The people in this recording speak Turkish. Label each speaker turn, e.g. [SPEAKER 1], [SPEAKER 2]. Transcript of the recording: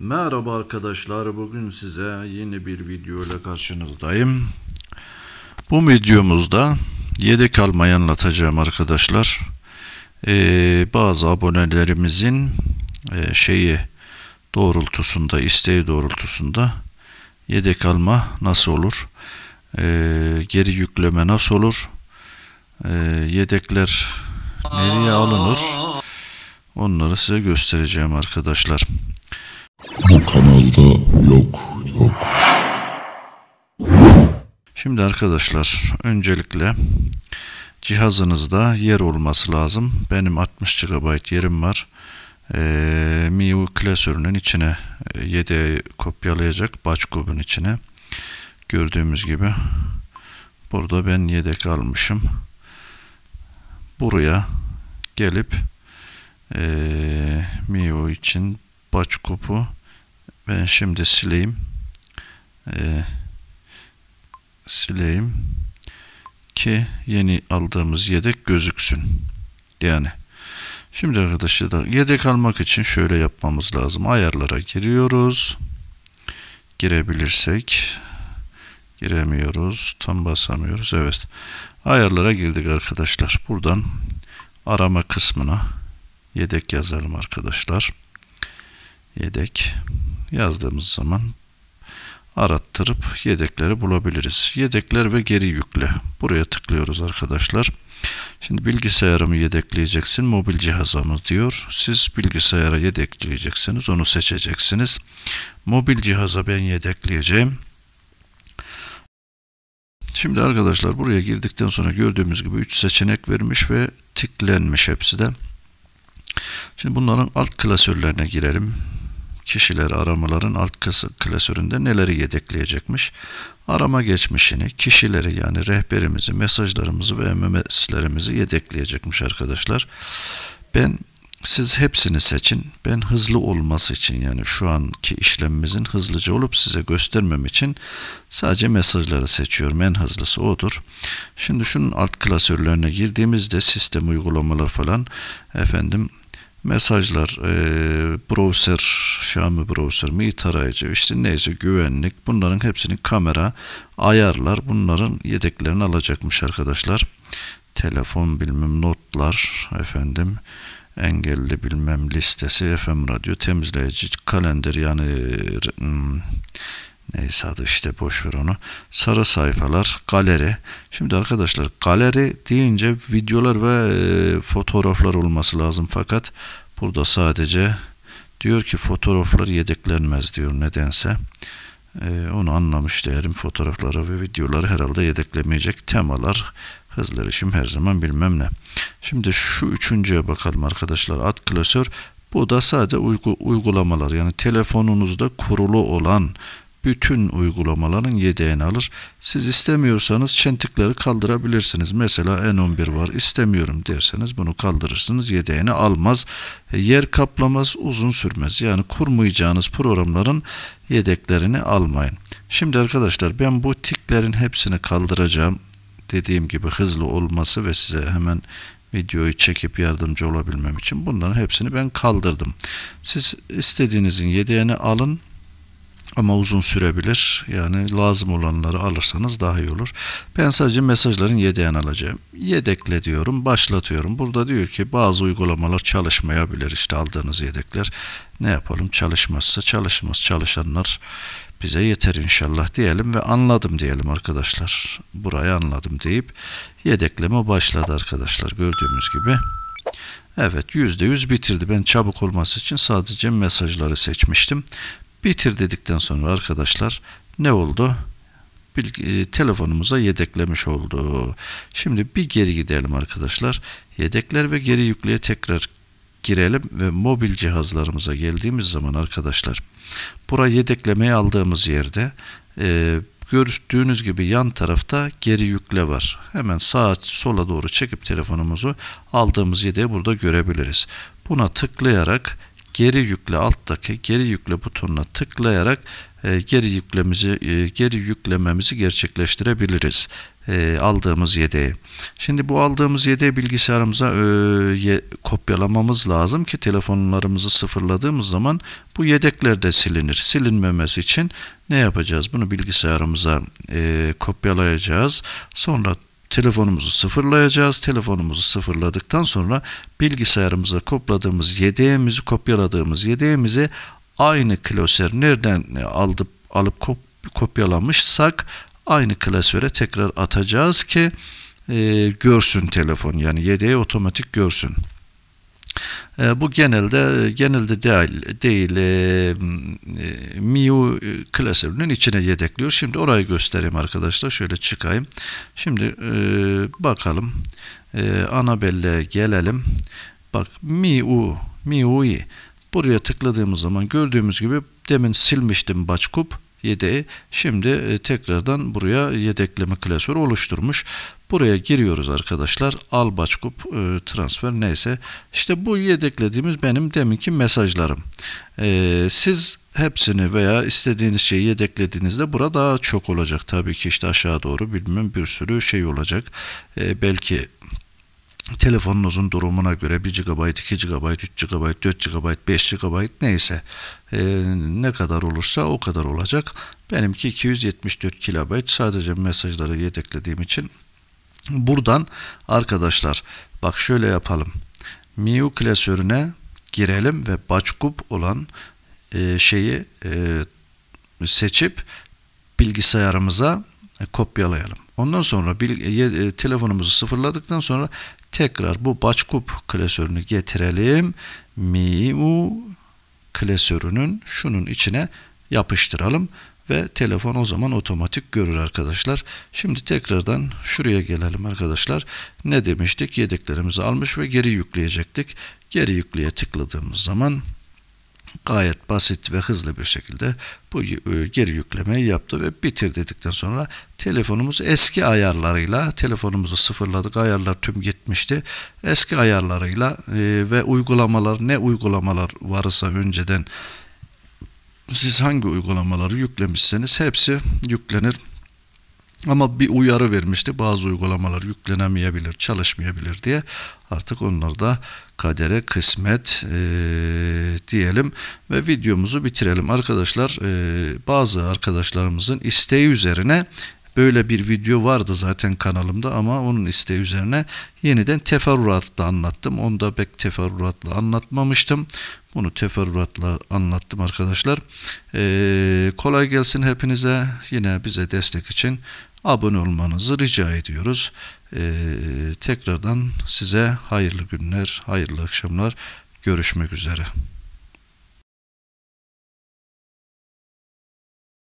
[SPEAKER 1] Merhaba arkadaşlar bugün size yeni bir video ile karşınızdayım. Bu videomuzda yedek almayı anlatacağım arkadaşlar. Ee, bazı abonelerimizin e, şeyi doğrultusunda isteği doğrultusunda yedek alma nasıl olur? Ee, geri yükleme nasıl olur? Ee, yedekler nereye alınır? Onları size göstereceğim arkadaşlar. Bu kanalda yok, yok. Şimdi arkadaşlar öncelikle cihazınızda yer olması lazım. Benim 60 GB yerim var. Ee, MIUI klasörünün içine e, yedeği kopyalayacak batchkubun içine gördüğümüz gibi burada ben yedek almışım. Buraya gelip e, MIUI için baç kupu ben şimdi sileyim ee, sileyim ki yeni aldığımız yedek gözüksün yani şimdi arkadaşlar yedek almak için şöyle yapmamız lazım ayarlara giriyoruz girebilirsek giremiyoruz tam basamıyoruz evet ayarlara girdik arkadaşlar buradan arama kısmına yedek yazalım arkadaşlar yedek yazdığımız zaman arattırıp yedekleri bulabiliriz. Yedekler ve geri yükle. Buraya tıklıyoruz arkadaşlar. Şimdi bilgisayarımı yedekleyeceksin, mobil cihazımız diyor. Siz bilgisayara yedekleyeceksiniz, onu seçeceksiniz. Mobil cihaza ben yedekleyeceğim. Şimdi arkadaşlar buraya girdikten sonra gördüğümüz gibi 3 seçenek vermiş ve tıklenmiş hepsi de. Şimdi bunların alt klasörlerine girelim kişileri aramaların alt klasöründe neleri yedekleyecekmiş? Arama geçmişini, kişileri yani rehberimizi, mesajlarımızı ve MMS'lerimizi yedekleyecekmiş arkadaşlar. Ben siz hepsini seçin. Ben hızlı olması için yani şu anki işlemimizin hızlıca olup size göstermem için sadece mesajları seçiyorum. En hızlısı odur. Şimdi şunun alt klasörlerine girdiğimizde sistem uygulamalar falan efendim mesajlar e, browser Xiaomi browser mi tarayıcı işte neyse güvenlik bunların hepsini kamera ayarlar bunların yedeklerini alacakmış arkadaşlar telefon bilmem notlar efendim engelli bilmem listesi FM radyo temizleyici kalender yani hmm, Neyse adı işte boş ver onu. Sarı sayfalar, galeri. Şimdi arkadaşlar galeri deyince videolar ve e, fotoğraflar olması lazım. Fakat burada sadece diyor ki fotoğraflar yedeklenmez diyor nedense. E, onu anlamış değerim fotoğrafları ve videoları herhalde yedeklemeyecek. Temalar, hızlı erişim her zaman bilmem ne. Şimdi şu üçüncüye bakalım arkadaşlar. Ad klasör. Bu da sadece uygulamalar yani telefonunuzda kurulu olan bütün uygulamaların yedeğini alır. Siz istemiyorsanız çentikleri kaldırabilirsiniz. Mesela N11 var istemiyorum derseniz bunu kaldırırsınız. Yedeğini almaz. E, yer kaplamaz uzun sürmez. Yani kurmayacağınız programların yedeklerini almayın. Şimdi arkadaşlar ben bu tiklerin hepsini kaldıracağım. Dediğim gibi hızlı olması ve size hemen videoyu çekip yardımcı olabilmem için bunların hepsini ben kaldırdım. Siz istediğinizin yedeğini alın ama uzun sürebilir. Yani lazım olanları alırsanız daha iyi olur. Ben sadece mesajların yedeğini alacağım. Yedekle diyorum, başlatıyorum. Burada diyor ki bazı uygulamalar çalışmayabilir işte aldığınız yedekler. Ne yapalım? Çalışmazsa çalışmaz. Çalışanlar bize yeter inşallah diyelim ve anladım diyelim arkadaşlar. Burayı anladım deyip yedekleme başladı arkadaşlar gördüğümüz gibi. Evet %100 bitirdi. Ben çabuk olması için sadece mesajları seçmiştim. Bitir dedikten sonra arkadaşlar ne oldu? Bilgi, e, telefonumuza yedeklemiş oldu. Şimdi bir geri gidelim arkadaşlar. Yedekler ve geri yükleye tekrar girelim ve mobil cihazlarımıza geldiğimiz zaman arkadaşlar buraya yedeklemeye aldığımız yerde e, gördüğünüz gibi yan tarafta geri yükle var. Hemen sağa sola doğru çekip telefonumuzu aldığımız yedeği burada görebiliriz. Buna tıklayarak geri yükle alttaki geri yükle butonuna tıklayarak e, geri yüklemizi e, geri yüklememizi gerçekleştirebiliriz e, aldığımız yedeği. Şimdi bu aldığımız yedeği bilgisayarımıza e, ye, kopyalamamız lazım ki telefonlarımızı sıfırladığımız zaman bu yedekler de silinir. Silinmemesi için ne yapacağız? Bunu bilgisayarımıza e, kopyalayacağız. Sonra telefonumuzu sıfırlayacağız. Telefonumuzu sıfırladıktan sonra bilgisayarımıza kopladığımız yedeğimizi kopyaladığımız yedeğimizi aynı klasör nereden e, alıp alıp kop, kopyalamışsak aynı klasöre tekrar atacağız ki e, görsün telefon yani yedeği otomatik görsün. Ee, bu genelde genelde değil, değil e, e MIU e, klasörünün içine yedekliyor. Şimdi orayı göstereyim arkadaşlar. Şöyle çıkayım. Şimdi e, bakalım. E, ana belleğe gelelim. Bak MIU, MIUI. Buraya tıkladığımız zaman gördüğümüz gibi demin silmiştim Batchkup yedeği. Şimdi e, tekrardan buraya yedekleme klasörü oluşturmuş. Buraya giriyoruz arkadaşlar. Al başkup e, transfer neyse. İşte bu yedeklediğimiz benim deminki mesajlarım. E, siz hepsini veya istediğiniz şeyi yedeklediğinizde burada daha çok olacak. Tabii ki işte aşağı doğru bilmem bir sürü şey olacak. E, belki telefonunuzun durumuna göre 1 GB, 2 GB, 3 GB, 4 GB, 5 GB neyse e, ne kadar olursa o kadar olacak. Benimki 274 KB sadece mesajları yedeklediğim için buradan arkadaşlar bak şöyle yapalım. MIU klasörüne girelim ve başkup olan e, şeyi e, seçip bilgisayarımıza kopyalayalım. Ondan sonra bil, e, telefonumuzu sıfırladıktan sonra Tekrar bu Baçkup klasörünü getirelim. Miu klasörünün şunun içine yapıştıralım ve telefon o zaman otomatik görür arkadaşlar. Şimdi tekrardan şuraya gelelim arkadaşlar. Ne demiştik? Yediklerimizi almış ve geri yükleyecektik. Geri yükleye tıkladığımız zaman gayet basit ve hızlı bir şekilde bu e, geri yüklemeyi yaptı ve bitir dedikten sonra telefonumuz eski ayarlarıyla telefonumuzu sıfırladık ayarlar tüm gitmişti eski ayarlarıyla e, ve uygulamalar ne uygulamalar varsa önceden siz hangi uygulamaları yüklemişseniz hepsi yüklenir ama bir uyarı vermişti. Bazı uygulamalar yüklenemeyebilir, çalışmayabilir diye. Artık onları da kadere kısmet e, diyelim ve videomuzu bitirelim. Arkadaşlar e, bazı arkadaşlarımızın isteği üzerine Böyle bir video vardı zaten kanalımda ama onun isteği üzerine yeniden teferruatla anlattım. Onu da pek teferruatla anlatmamıştım. Bunu teferruatla anlattım arkadaşlar. Ee, kolay gelsin hepinize. Yine bize destek için abone olmanızı rica ediyoruz. Ee, tekrardan size hayırlı günler, hayırlı akşamlar. Görüşmek üzere.